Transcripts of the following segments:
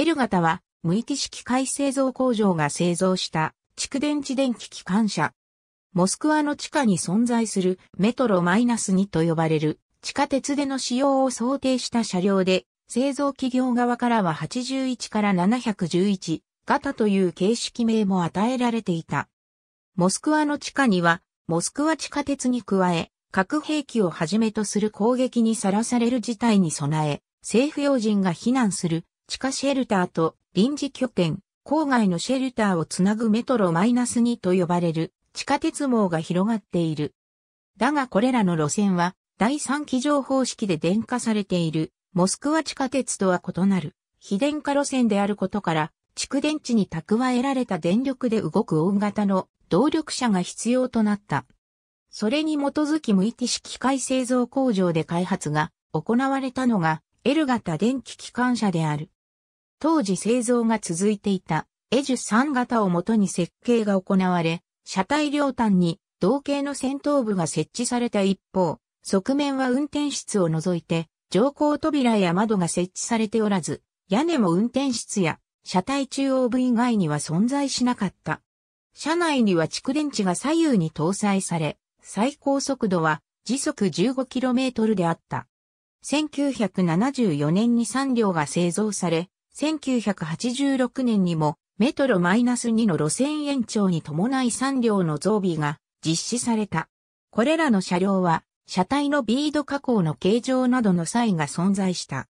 L 型は、無域式回製造工場が製造した蓄電池電気機関車。モスクワの地下に存在するメトロ -2 と呼ばれる地下鉄での使用を想定した車両で、製造企業側からは81から711型という形式名も与えられていた。モスクワの地下には、モスクワ地下鉄に加え、核兵器をはじめとする攻撃にさらされる事態に備え、政府要人が避難する地下シェルターと臨時拠点、郊外のシェルターをつなぐメトロ -2 と呼ばれる地下鉄網が広がっている。だがこれらの路線は第三機乗方式で電化されているモスクワ地下鉄とは異なる非電化路線であることから蓄電池に蓄えられた電力で動く大型の動力車が必要となった。それに基づき無意識機械製造工場で開発が行われたのが L 型電気機関車である。当時製造が続いていたエジュ3型をもとに設計が行われ、車体両端に同型の先頭部が設置された一方、側面は運転室を除いて、乗降扉や窓が設置されておらず、屋根も運転室や車体中央部以外には存在しなかった。車内には蓄電池が左右に搭載され、最高速度は時速 15km であった。1974年に3両が製造され、1986年にもメトロ -2 の路線延長に伴い3両の増備が実施された。これらの車両は車体のビード加工の形状などの差異が存在した。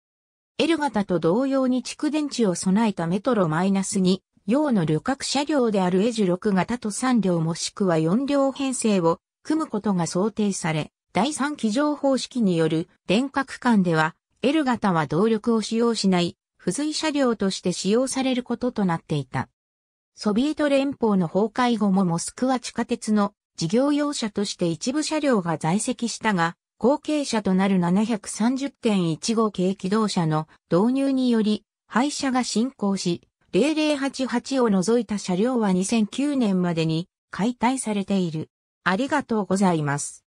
L 型と同様に蓄電池を備えたメトロ -2 用の旅客車両であるエジ6型と3両もしくは4両編成を組むことが想定され、第3機乗方式による電角間では L 型は動力を使用しない付随車両として使用されることとなっていた。ソビエト連邦の崩壊後もモスクワ地下鉄の事業用車として一部車両が在籍したが、後継者となる730.15系機動車の導入により、廃車が進行し、0088を除いた車両は2009年までに解体されている。ありがとうございます。